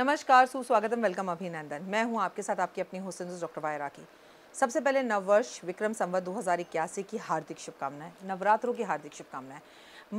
नमस्कार सुस्वागतम वेलकम अभिनंदन मैं हूं आपके साथ आपकी अपनी हुसन डॉक्टर वाय राखी सबसे पहले नववर्ष विक्रम संवत दो की हार्दिक शुभकामनाएं नवरात्रों की हार्दिक शुभकामनाएं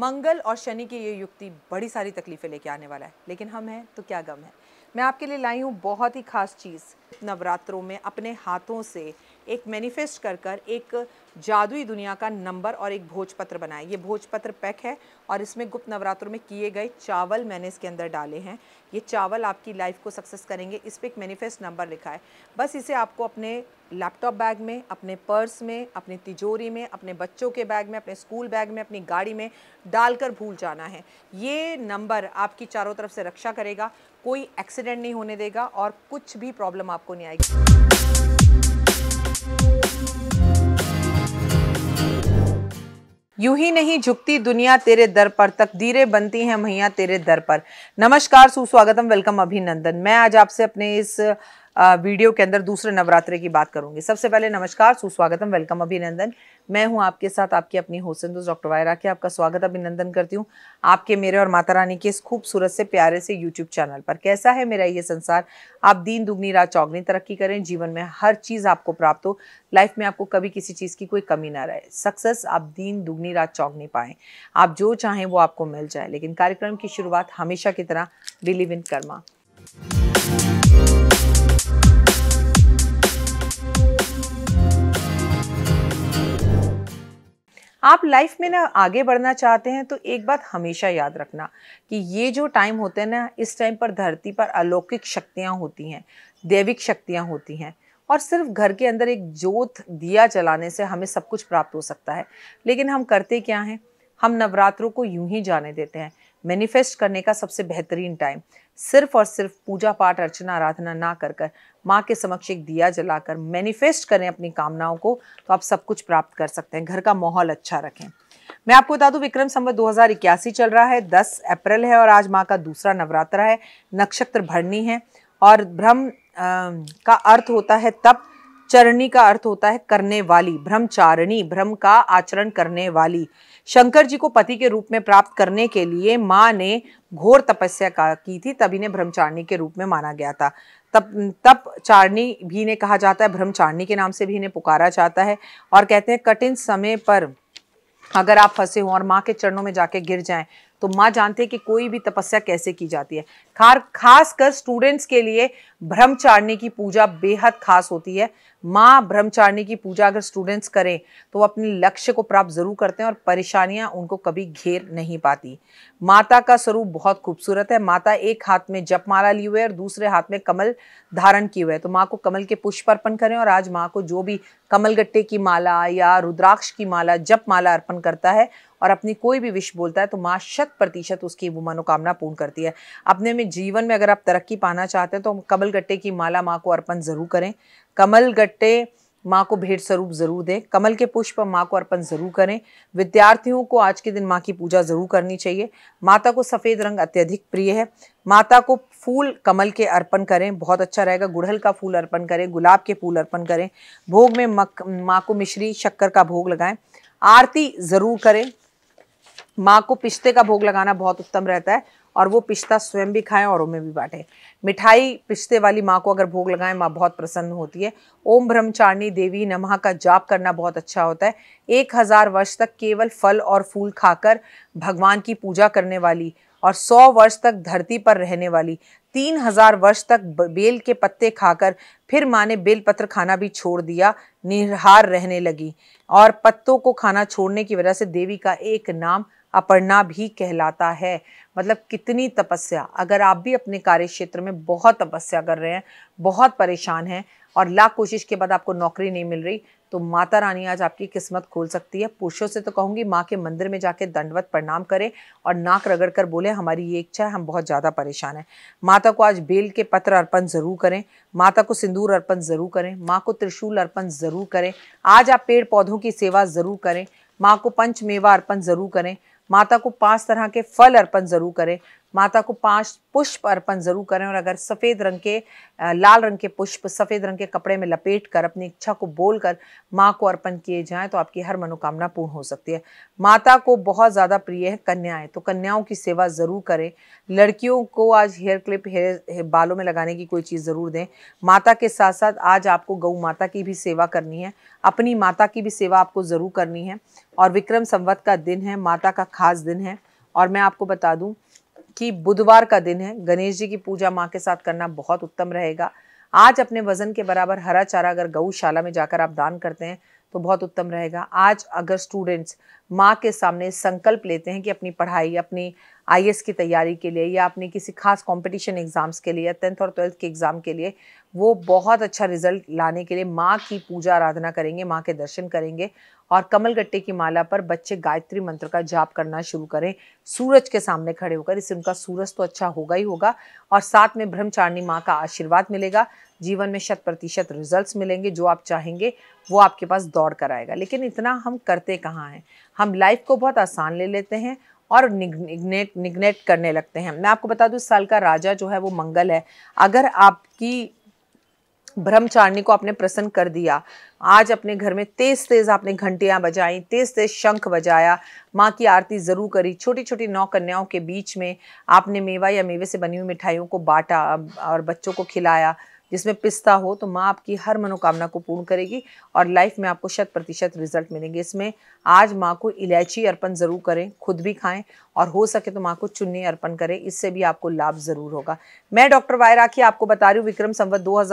मंगल और शनि की ये युक्ति बड़ी सारी तकलीफ़ें लेके आने वाला है लेकिन हम हैं तो क्या गम है मैं आपके लिए लाई हूँ बहुत ही खास चीज़ नवरात्रों में अपने हाथों से एक मैनिफेस्ट कर कर एक जादुई दुनिया का नंबर और एक भोजपत्र बनाए ये भोजपत्र पैक है और इसमें गुप्त नवरात्रों में किए गए चावल मैंने इसके अंदर डाले हैं ये चावल आपकी लाइफ को सक्सेस करेंगे इस पर एक मैनिफेस्ट नंबर लिखा है बस इसे आपको अपने लैपटॉप बैग में अपने पर्स में अपने तिजोरी में अपने बच्चों के बैग में अपने स्कूल बैग में अपनी गाड़ी में डालकर भूल जाना है ये नंबर आपकी चारों तरफ से रक्षा करेगा कोई एक्सीडेंट नहीं होने देगा और कुछ भी प्रॉब्लम आपको नहीं आएगी यूं ही नहीं झुकती दुनिया तेरे दर पर तकदीरें बनती हैं मैया तेरे दर पर नमस्कार सुस्वागतम वेलकम अभिनंदन मैं आज आपसे अपने इस वीडियो के अंदर दूसरे नवरात्रे की बात करूंगी सबसे पहले नमस्कार सुस्वागतम वेलकम अभिनंदन मैं हूं आपके साथ आपकी अपनी दोस्त डॉक्टर वायरा के आपका स्वागत अभिनंदन करती हूं आपके मेरे और माता रानी के इस खूबसूरत से प्यारे से यूट्यूब चैनल पर कैसा है मेरा ये संसार आप दीन दुगनी रात चौगनी तरक्की करें जीवन में हर चीज़ आपको प्राप्त हो लाइफ में आपको कभी किसी चीज़ की कोई कमी ना रहे सक्सेस आप दीन दुगनी रात चौगनी पाएँ आप जो चाहें वो आपको मिल जाए लेकिन कार्यक्रम की शुरुआत हमेशा की तरह बिलीव इन कर्मा आप लाइफ में ना आगे बढ़ना चाहते हैं तो एक बात हमेशा याद रखना कि ये जो टाइम होते हैं ना इस टाइम पर धरती पर अलौकिक शक्तियाँ होती हैं दैविक शक्तियाँ होती हैं और सिर्फ घर के अंदर एक जोत दिया जलाने से हमें सब कुछ प्राप्त हो सकता है लेकिन हम करते क्या हैं हम नवरात्रों को यूं ही जाने देते हैं मैनिफेस्ट करने का सबसे बेहतरीन टाइम सिर्फ और सिर्फ पूजा पाठ अर्चना आराधना ना कर कर माँ के समक्ष एक दिया जलाकर मैनिफेस्ट करें अपनी कामनाओं को तो आप सब कुछ प्राप्त कर सकते हैं घर का माहौल अच्छा रखें मैं आपको बता दूं विक्रम संवत दो चल रहा है 10 अप्रैल है और आज माँ का दूसरा नवरात्रा है नक्षत्र भरनी है और ब्रह्म का अर्थ होता है तप चरणी का अर्थ होता है करने वाली ब्रह्मचारिणी ब्रह्म का आचरण करने वाली शंकर जी को पति के रूप में प्राप्त करने के लिए माँ ने घोर तपस्या का की थी तब इन्हें ब्रह्मचारिणी के रूप में माना गया था तब तप चारणी भी ने कहा जाता है ब्रह्मचारिणी के नाम से भी इन्हें पुकारा जाता है और कहते हैं कठिन समय पर अगर आप फंसे हों और माँ के चरणों में जाके गिर जाएं तो माँ जानते हैं कि कोई भी तपस्या कैसे की जाती है खार खास कर स्टूडेंट्स के लिए ब्रह्मचारिणी की पूजा बेहद खास होती है माँ ब्रह्मचारिणी की पूजा अगर स्टूडेंट्स करें तो अपने लक्ष्य को प्राप्त जरूर करते हैं और परेशानियाँ उनको कभी घेर नहीं पाती माता का स्वरूप बहुत खूबसूरत है माता एक हाथ में जपमाला लिए हुए और दूसरे हाथ में कमल धारण किए हुए तो माँ को कमल के पुष्प अर्पण करें और आज माँ को जो भी कमलगट्टे की माला या रुद्राक्ष की माला जप माला अर्पण करता है और अपनी कोई भी विश बोलता है तो माँ शत प्रतिशत उसकी वो मनोकामना पूर्ण करती है अपने में जीवन में अगर आप तरक्की पाना चाहते हैं तो कमल गट्टे की माला माँ को अर्पण ज़रूर करें कमल गट्टे माँ को भेंट स्वरूप जरूर दें कमल के पुष्प माँ को अर्पण जरूर करें विद्यार्थियों को आज के दिन माँ की पूजा जरूर करनी चाहिए माता को सफ़ेद रंग अत्यधिक प्रिय है माता को फूल कमल के अर्पण करें बहुत अच्छा रहेगा गुड़हल का फूल अर्पण करें गुलाब के फूल अर्पण करें भोग में मक माँ को मिश्री शक्कर का भोग लगाएं आरती ज़रूर करें माँ को पिश्ते का भोग लगाना बहुत उत्तम रहता है और वो पिश्ता स्वयं भी खाएं और उनमें भी बांटें मिठाई पिस्ते वाली माँ को अगर भोग लगाएं माँ बहुत प्रसन्न होती है ओम ब्रह्मचारिणी देवी नमः का जाप करना बहुत अच्छा होता है एक हज़ार वर्ष तक केवल फल और फूल खाकर भगवान की पूजा करने वाली और सौ वर्ष तक धरती पर रहने वाली तीन हजार वर्ष तक बेल के पत्ते खाकर फिर माँ ने बेलपत्र खाना भी छोड़ दिया निरहार रहने लगी और पत्तों को खाना छोड़ने की वजह से देवी का एक नाम अपर्णा भी कहलाता है मतलब कितनी तपस्या अगर आप भी अपने कार्य क्षेत्र में बहुत तपस्या कर रहे हैं बहुत परेशान हैं और लाख कोशिश के बाद आपको नौकरी नहीं मिल रही तो माता रानी आज आपकी किस्मत खोल सकती है पुरुषों से तो कहूँगी माँ के मंदिर में जाके दंडवत प्रणाम करें और नाक रगड़ कर बोले हमारी ये इच्छा है हम बहुत ज़्यादा परेशान हैं माता को आज बेल के पत्र अर्पण ज़रूर करें माता को सिंदूर अर्पण ज़रूर करें माँ को त्रिशूल अर्पण ज़रूर करें आज आप पेड़ पौधों की सेवा ज़रूर करें माँ को पंचमेवा अर्पण ज़रूर करें माता को पांच तरह के फल अर्पण जरूर करें माता को पांच पुष्प अर्पण जरूर करें और अगर सफ़ेद रंग के लाल रंग के पुष्प सफ़ेद रंग के कपड़े में लपेट कर अपनी इच्छा को बोल कर माँ को अर्पण किए जाएं तो आपकी हर मनोकामना पूर्ण हो सकती है माता को बहुत ज़्यादा प्रिय है कन्याएं तो कन्याओं की सेवा ज़रूर करें लड़कियों को आज हेयर क्लिप हेयर बालों में लगाने की कोई चीज़ ज़रूर दें माता के साथ साथ आज आपको गऊ माता की भी सेवा करनी है अपनी माता की भी सेवा आपको ज़रूर करनी है और विक्रम संवत का दिन है माता का खास दिन है और मैं आपको बता दूं कि बुधवार का दिन है गणेश जी की पूजा माँ के साथ करना बहुत उत्तम रहेगा आज अपने वजन के बराबर हरा चारा अगर गौशाला में जाकर आप दान करते हैं तो बहुत उत्तम रहेगा आज अगर स्टूडेंट्स माँ के सामने संकल्प लेते हैं कि अपनी पढ़ाई अपनी आई की तैयारी के लिए या अपने किसी खास कंपटीशन एग्ज़ाम्स के लिए या टेंथ और ट्वेल्थ के एग्ज़ाम के लिए वो बहुत अच्छा रिजल्ट लाने के लिए माँ की पूजा आराधना करेंगे माँ के दर्शन करेंगे और कमल गट्टे की माला पर बच्चे गायत्री मंत्र का जाप करना शुरू करें सूरज के सामने खड़े होकर इससे उनका सूरज तो अच्छा होगा ही होगा और साथ में ब्रह्मचारिणी माँ का आशीर्वाद मिलेगा जीवन में शत प्रतिशत रिजल्ट मिलेंगे जो आप चाहेंगे वो आपके पास दौड़ कर आएगा लेकिन इतना हम करते कहाँ हैं हम लाइफ को बहुत आसान ले लेते हैं और निगनेट निगनेट करने लगते हैं मैं आपको बता दूँ इस साल का राजा जो है वो मंगल है अगर आपकी ब्रह्मचारिणी को आपने प्रसन्न कर दिया आज अपने घर में तेज तेज आपने घंटियाँ बजाई तेज तेज शंख बजाया माँ की आरती ज़रूर करी छोटी छोटी नौ कन्याओं के बीच में आपने मेवा या मेवे से बनी हुई मिठाइयों को बांटा और बच्चों को खिलाया जिसमें पिस्ता हो तो माँ आपकी हर मनोकामना को पूर्ण करेगी और लाइफ में आपको शत प्रतिशत रिजल्ट मिलेंगे इसमें आज माँ को इलायची अर्पण ज़रूर करें खुद भी खाएं और हो सके तो माँ को चुन्नी अर्पण करें इससे भी आपको लाभ ज़रूर होगा मैं डॉक्टर वायराखी आपको बता रही हूँ विक्रम संवत दो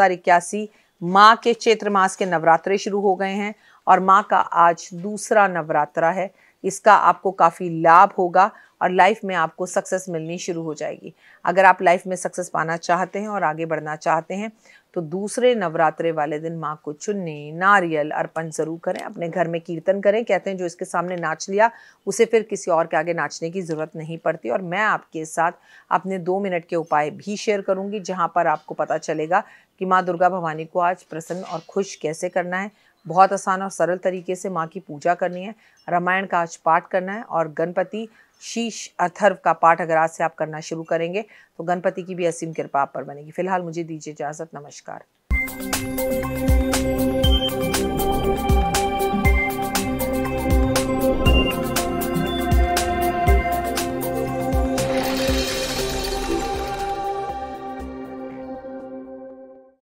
माँ के चैत्र मास के नवरात्रे शुरू हो गए हैं और माँ का आज दूसरा नवरात्रा है इसका आपको काफ़ी लाभ होगा और लाइफ में आपको सक्सेस मिलनी शुरू हो जाएगी अगर आप लाइफ में सक्सेस पाना चाहते हैं और आगे बढ़ना चाहते हैं तो दूसरे नवरात्रे वाले दिन माँ को चुन्नी नारियल अर्पण ज़रूर करें अपने घर में कीर्तन करें कहते हैं जो इसके सामने नाच लिया उसे फिर किसी और के आगे नाचने की ज़रूरत नहीं पड़ती और मैं आपके साथ अपने दो मिनट के उपाय भी शेयर करूँगी जहाँ पर आपको पता चलेगा कि माँ दुर्गा भवानी को आज प्रसन्न और खुश कैसे करना है बहुत आसान और सरल तरीके से माँ की पूजा करनी है रामायण का आज पाठ करना है और गणपति शीश अथर्व का पाठ अगर आज से आप करना शुरू करेंगे तो गणपति की भी असीम कृपा आप पर बनेगी फिलहाल मुझे दीजिए इजाज़त नमस्कार